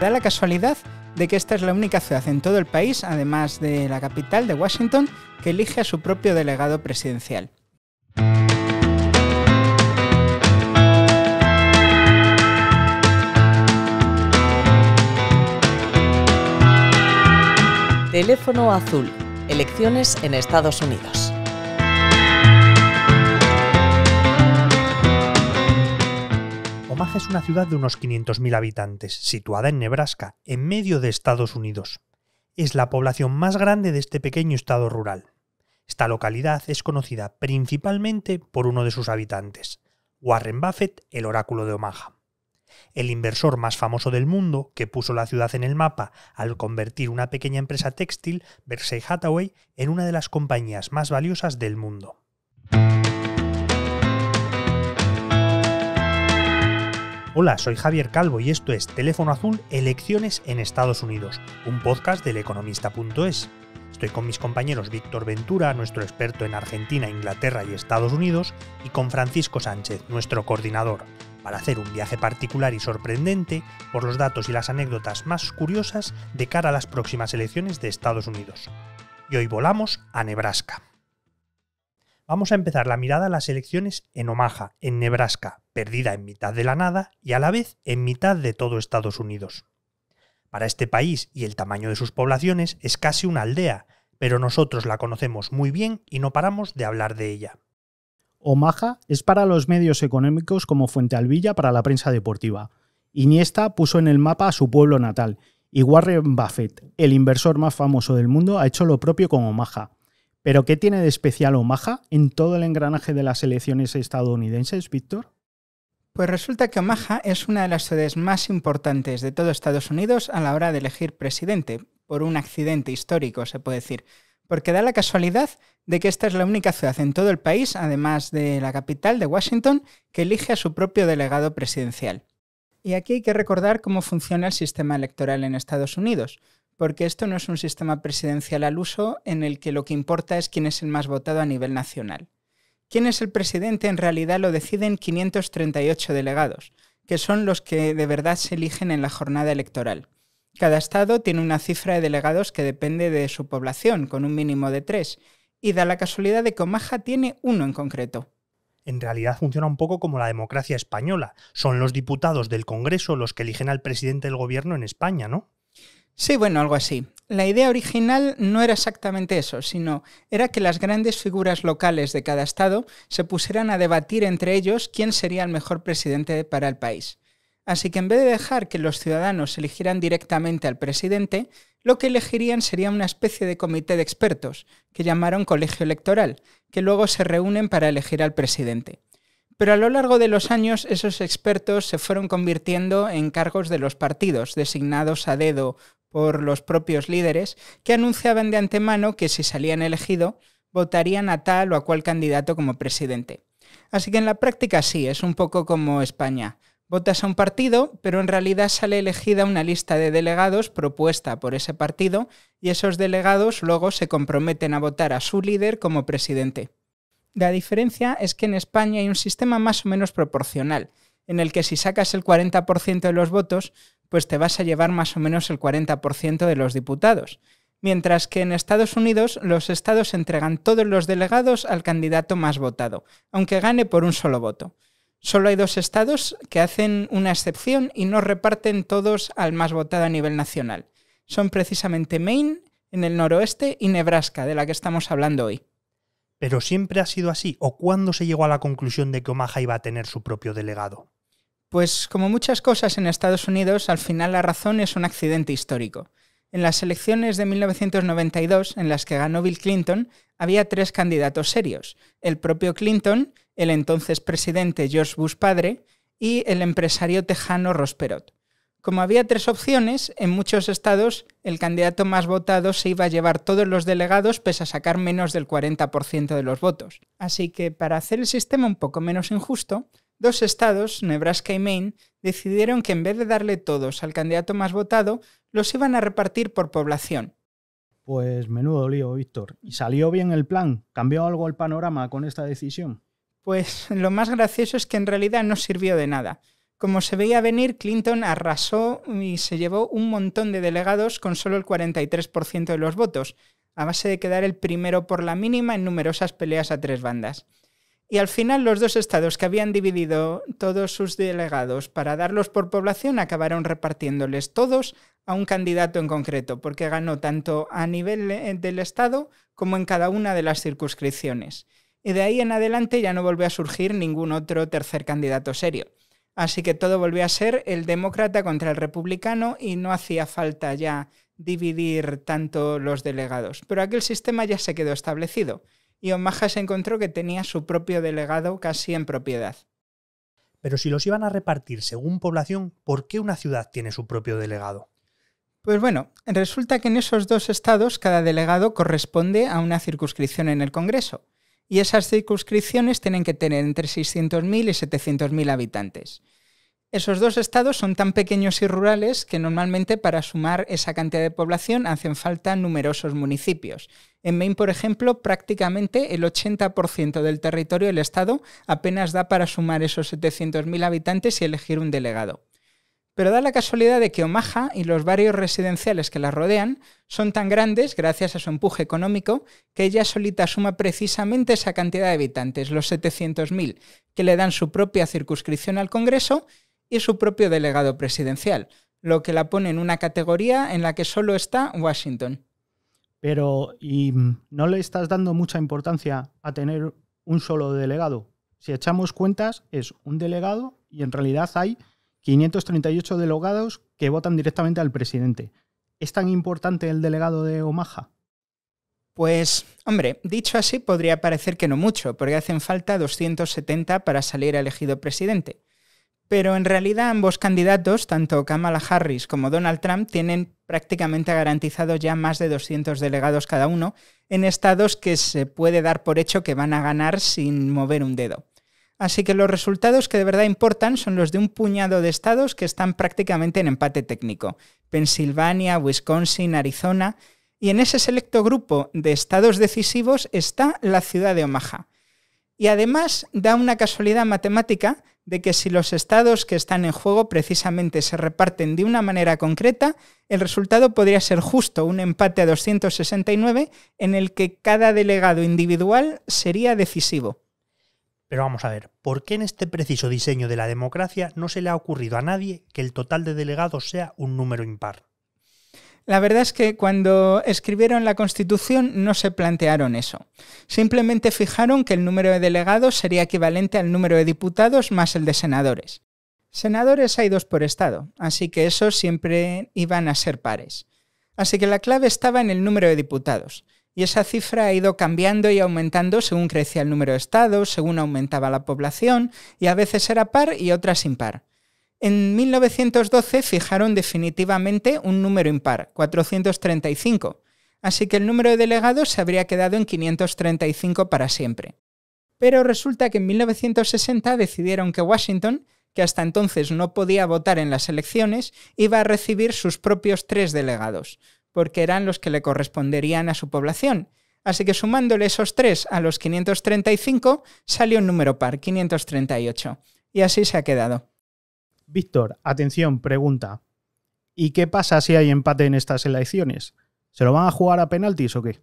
Da la casualidad de que esta es la única ciudad en todo el país, además de la capital de Washington, que elige a su propio delegado presidencial. Teléfono Azul. Elecciones en Estados Unidos. es una ciudad de unos 500.000 habitantes, situada en Nebraska, en medio de Estados Unidos. Es la población más grande de este pequeño estado rural. Esta localidad es conocida principalmente por uno de sus habitantes, Warren Buffett, el oráculo de Omaha. El inversor más famoso del mundo, que puso la ciudad en el mapa al convertir una pequeña empresa textil, Berkshire Hathaway, en una de las compañías más valiosas del mundo. Hola, soy Javier Calvo y esto es Teléfono Azul Elecciones en Estados Unidos, un podcast del economista.es. Estoy con mis compañeros Víctor Ventura, nuestro experto en Argentina, Inglaterra y Estados Unidos, y con Francisco Sánchez, nuestro coordinador, para hacer un viaje particular y sorprendente por los datos y las anécdotas más curiosas de cara a las próximas elecciones de Estados Unidos. Y hoy volamos a Nebraska. Vamos a empezar la mirada a las elecciones en Omaha, en Nebraska, perdida en mitad de la nada y a la vez en mitad de todo Estados Unidos. Para este país y el tamaño de sus poblaciones es casi una aldea, pero nosotros la conocemos muy bien y no paramos de hablar de ella. Omaha es para los medios económicos como Fuente villa para la prensa deportiva. Iniesta puso en el mapa a su pueblo natal y Warren Buffett, el inversor más famoso del mundo, ha hecho lo propio con Omaha. Pero ¿qué tiene de especial Omaha en todo el engranaje de las elecciones estadounidenses, Víctor? Pues resulta que Omaha es una de las ciudades más importantes de todo Estados Unidos a la hora de elegir presidente, por un accidente histórico, se puede decir, porque da la casualidad de que esta es la única ciudad en todo el país, además de la capital de Washington, que elige a su propio delegado presidencial. Y aquí hay que recordar cómo funciona el sistema electoral en Estados Unidos porque esto no es un sistema presidencial al uso en el que lo que importa es quién es el más votado a nivel nacional. Quién es el presidente en realidad lo deciden 538 delegados, que son los que de verdad se eligen en la jornada electoral. Cada estado tiene una cifra de delegados que depende de su población, con un mínimo de tres, y da la casualidad de que Omaha tiene uno en concreto en realidad funciona un poco como la democracia española. Son los diputados del Congreso los que eligen al presidente del gobierno en España, ¿no? Sí, bueno, algo así. La idea original no era exactamente eso, sino era que las grandes figuras locales de cada estado se pusieran a debatir entre ellos quién sería el mejor presidente para el país. Así que en vez de dejar que los ciudadanos eligieran directamente al presidente, lo que elegirían sería una especie de comité de expertos, que llamaron colegio electoral, que luego se reúnen para elegir al presidente. Pero a lo largo de los años esos expertos se fueron convirtiendo en cargos de los partidos, designados a dedo por los propios líderes, que anunciaban de antemano que si salían elegido, votarían a tal o a cual candidato como presidente. Así que en la práctica sí, es un poco como España. Votas a un partido, pero en realidad sale elegida una lista de delegados propuesta por ese partido y esos delegados luego se comprometen a votar a su líder como presidente. La diferencia es que en España hay un sistema más o menos proporcional, en el que si sacas el 40% de los votos, pues te vas a llevar más o menos el 40% de los diputados. Mientras que en Estados Unidos los estados entregan todos los delegados al candidato más votado, aunque gane por un solo voto. Solo hay dos estados que hacen una excepción y no reparten todos al más votado a nivel nacional. Son precisamente Maine, en el noroeste, y Nebraska, de la que estamos hablando hoy. ¿Pero siempre ha sido así? ¿O cuándo se llegó a la conclusión de que Omaha iba a tener su propio delegado? Pues como muchas cosas en Estados Unidos, al final la razón es un accidente histórico. En las elecciones de 1992, en las que ganó Bill Clinton, había tres candidatos serios. El propio Clinton, el entonces presidente George Bush padre y el empresario tejano Ross Perot. Como había tres opciones, en muchos estados el candidato más votado se iba a llevar todos los delegados pese a sacar menos del 40% de los votos. Así que para hacer el sistema un poco menos injusto, dos estados, Nebraska y Maine, decidieron que en vez de darle todos al candidato más votado, los iban a repartir por población. Pues menudo lío, Víctor. ¿Y salió bien el plan? ¿Cambió algo el panorama con esta decisión? Pues lo más gracioso es que en realidad no sirvió de nada. Como se veía venir, Clinton arrasó y se llevó un montón de delegados con solo el 43% de los votos, a base de quedar el primero por la mínima en numerosas peleas a tres bandas. Y al final los dos estados que habían dividido todos sus delegados para darlos por población acabaron repartiéndoles todos a un candidato en concreto, porque ganó tanto a nivel eh, del estado como en cada una de las circunscripciones. Y de ahí en adelante ya no volvió a surgir ningún otro tercer candidato serio. Así que todo volvió a ser el demócrata contra el republicano y no hacía falta ya dividir tanto los delegados. Pero aquel sistema ya se quedó establecido y Omaha se encontró que tenía su propio delegado casi en propiedad. Pero si los iban a repartir según población, ¿por qué una ciudad tiene su propio delegado? Pues bueno, resulta que en esos dos estados cada delegado corresponde a una circunscripción en el Congreso, y esas circunscripciones tienen que tener entre 600.000 y 700.000 habitantes. Esos dos estados son tan pequeños y rurales que normalmente para sumar esa cantidad de población hacen falta numerosos municipios. En Maine, por ejemplo, prácticamente el 80% del territorio del estado apenas da para sumar esos 700.000 habitantes y elegir un delegado. Pero da la casualidad de que Omaha y los barrios residenciales que la rodean son tan grandes, gracias a su empuje económico, que ella solita suma precisamente esa cantidad de habitantes, los 700.000, que le dan su propia circunscripción al Congreso y su propio delegado presidencial, lo que la pone en una categoría en la que solo está Washington. Pero, ¿y no le estás dando mucha importancia a tener un solo delegado? Si echamos cuentas, es un delegado y en realidad hay 538 delegados que votan directamente al presidente. ¿Es tan importante el delegado de Omaha? Pues, hombre, dicho así podría parecer que no mucho, porque hacen falta 270 para salir elegido presidente. Pero en realidad ambos candidatos, tanto Kamala Harris como Donald Trump, tienen prácticamente garantizado ya más de 200 delegados cada uno en estados que se puede dar por hecho que van a ganar sin mover un dedo. Así que los resultados que de verdad importan son los de un puñado de estados que están prácticamente en empate técnico. Pensilvania, Wisconsin, Arizona. Y en ese selecto grupo de estados decisivos está la ciudad de Omaha. Y además da una casualidad matemática de que si los estados que están en juego precisamente se reparten de una manera concreta, el resultado podría ser justo, un empate a 269 en el que cada delegado individual sería decisivo. Pero vamos a ver, ¿por qué en este preciso diseño de la democracia no se le ha ocurrido a nadie que el total de delegados sea un número impar? La verdad es que cuando escribieron la Constitución no se plantearon eso. Simplemente fijaron que el número de delegados sería equivalente al número de diputados más el de senadores. Senadores hay dos por estado, así que esos siempre iban a ser pares. Así que la clave estaba en el número de diputados, y esa cifra ha ido cambiando y aumentando según crecía el número de estados, según aumentaba la población, y a veces era par y otras par. En 1912 fijaron definitivamente un número impar, 435, así que el número de delegados se habría quedado en 535 para siempre. Pero resulta que en 1960 decidieron que Washington, que hasta entonces no podía votar en las elecciones, iba a recibir sus propios tres delegados, porque eran los que le corresponderían a su población. Así que sumándole esos tres a los 535 salió un número par, 538. Y así se ha quedado. Víctor, atención, pregunta. ¿Y qué pasa si hay empate en estas elecciones? ¿Se lo van a jugar a penaltis o qué?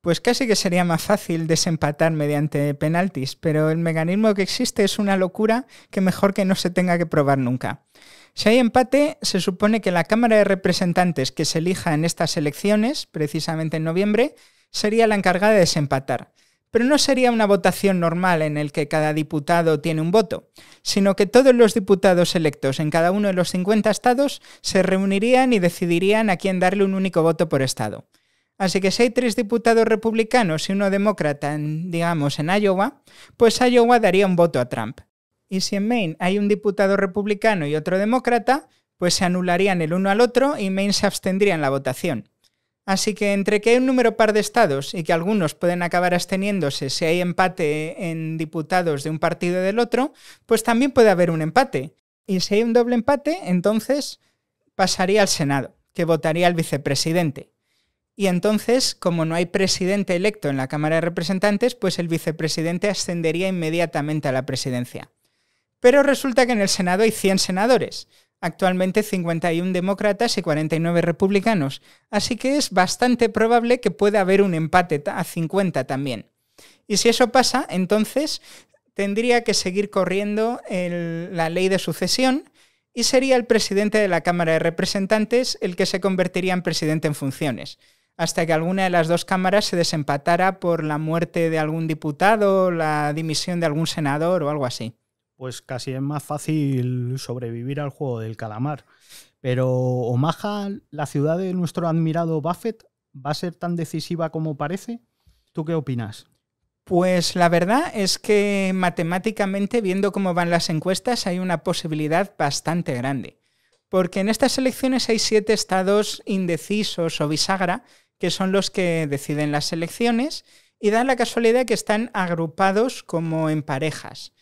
Pues casi que sería más fácil desempatar mediante penaltis, pero el mecanismo que existe es una locura que mejor que no se tenga que probar nunca. Si hay empate, se supone que la Cámara de Representantes que se elija en estas elecciones, precisamente en noviembre, sería la encargada de desempatar. Pero no sería una votación normal en el que cada diputado tiene un voto, sino que todos los diputados electos en cada uno de los 50 estados se reunirían y decidirían a quién darle un único voto por estado. Así que si hay tres diputados republicanos y uno demócrata, digamos, en Iowa, pues Iowa daría un voto a Trump. Y si en Maine hay un diputado republicano y otro demócrata, pues se anularían el uno al otro y Maine se abstendría en la votación. Así que entre que hay un número par de estados y que algunos pueden acabar absteniéndose si hay empate en diputados de un partido o del otro, pues también puede haber un empate. Y si hay un doble empate, entonces pasaría al Senado, que votaría al vicepresidente. Y entonces, como no hay presidente electo en la Cámara de Representantes, pues el vicepresidente ascendería inmediatamente a la presidencia. Pero resulta que en el Senado hay 100 senadores, Actualmente 51 demócratas y 49 republicanos, así que es bastante probable que pueda haber un empate a 50 también. Y si eso pasa, entonces tendría que seguir corriendo la ley de sucesión y sería el presidente de la Cámara de Representantes el que se convertiría en presidente en funciones, hasta que alguna de las dos cámaras se desempatara por la muerte de algún diputado, la dimisión de algún senador o algo así pues casi es más fácil sobrevivir al juego del calamar. Pero Omaha, la ciudad de nuestro admirado Buffett, ¿va a ser tan decisiva como parece? ¿Tú qué opinas? Pues la verdad es que matemáticamente, viendo cómo van las encuestas, hay una posibilidad bastante grande. Porque en estas elecciones hay siete estados indecisos o bisagra, que son los que deciden las elecciones, y dan la casualidad que están agrupados como en parejas.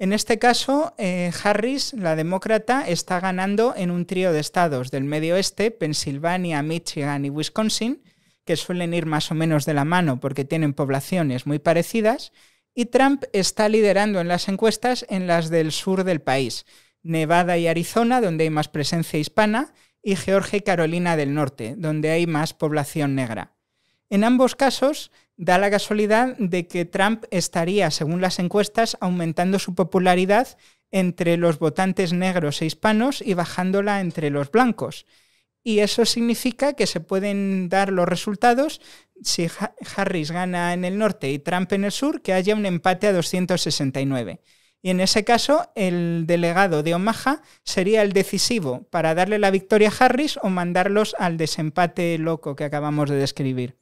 En este caso, eh, Harris, la demócrata, está ganando en un trío de estados del medio oeste, Pensilvania, Michigan y Wisconsin, que suelen ir más o menos de la mano porque tienen poblaciones muy parecidas, y Trump está liderando en las encuestas en las del sur del país, Nevada y Arizona, donde hay más presencia hispana, y Georgia y Carolina del Norte, donde hay más población negra. En ambos casos, da la casualidad de que Trump estaría, según las encuestas, aumentando su popularidad entre los votantes negros e hispanos y bajándola entre los blancos. Y eso significa que se pueden dar los resultados si Harris gana en el norte y Trump en el sur, que haya un empate a 269. Y en ese caso, el delegado de Omaha sería el decisivo para darle la victoria a Harris o mandarlos al desempate loco que acabamos de describir.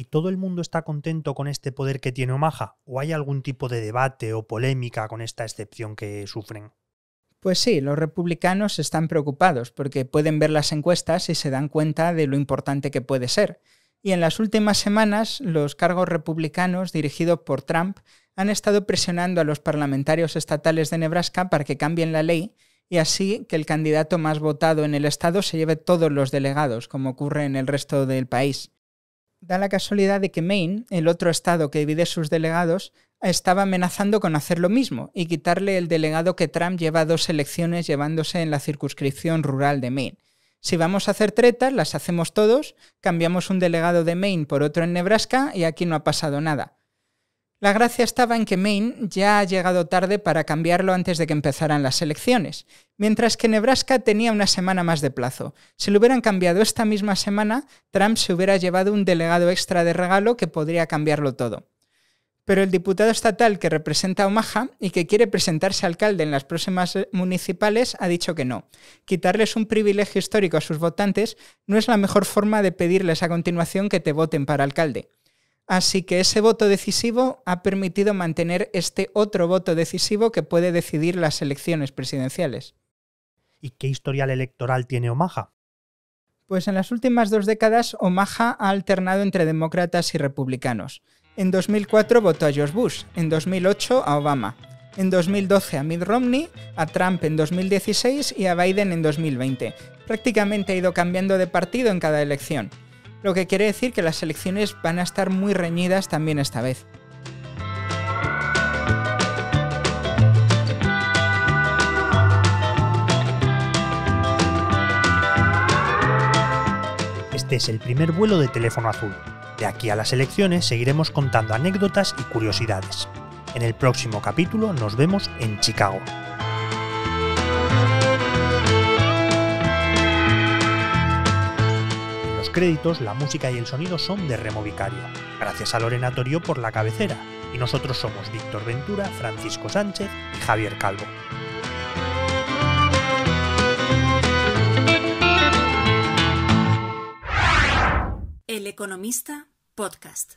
¿Y todo el mundo está contento con este poder que tiene Omaha? ¿O hay algún tipo de debate o polémica con esta excepción que sufren? Pues sí, los republicanos están preocupados porque pueden ver las encuestas y se dan cuenta de lo importante que puede ser. Y en las últimas semanas, los cargos republicanos dirigidos por Trump han estado presionando a los parlamentarios estatales de Nebraska para que cambien la ley y así que el candidato más votado en el estado se lleve todos los delegados, como ocurre en el resto del país da la casualidad de que Maine, el otro estado que divide sus delegados, estaba amenazando con hacer lo mismo y quitarle el delegado que Trump lleva dos elecciones llevándose en la circunscripción rural de Maine. Si vamos a hacer tretas, las hacemos todos, cambiamos un delegado de Maine por otro en Nebraska y aquí no ha pasado nada. La gracia estaba en que Maine ya ha llegado tarde para cambiarlo antes de que empezaran las elecciones, mientras que Nebraska tenía una semana más de plazo. Si lo hubieran cambiado esta misma semana, Trump se hubiera llevado un delegado extra de regalo que podría cambiarlo todo. Pero el diputado estatal que representa Omaha y que quiere presentarse alcalde en las próximas municipales ha dicho que no. Quitarles un privilegio histórico a sus votantes no es la mejor forma de pedirles a continuación que te voten para alcalde. Así que ese voto decisivo ha permitido mantener este otro voto decisivo que puede decidir las elecciones presidenciales. ¿Y qué historial electoral tiene Omaha? Pues en las últimas dos décadas, Omaha ha alternado entre demócratas y republicanos. En 2004 votó a George Bush, en 2008 a Obama, en 2012 a Mitt Romney, a Trump en 2016 y a Biden en 2020. Prácticamente ha ido cambiando de partido en cada elección lo que quiere decir que las elecciones van a estar muy reñidas también esta vez. Este es el primer vuelo de teléfono azul. De aquí a las elecciones seguiremos contando anécdotas y curiosidades. En el próximo capítulo nos vemos en Chicago. créditos, la música y el sonido son de Remo Vicario. Gracias al Lorenatorio por la cabecera. Y nosotros somos Víctor Ventura, Francisco Sánchez y Javier Calvo. El Economista Podcast.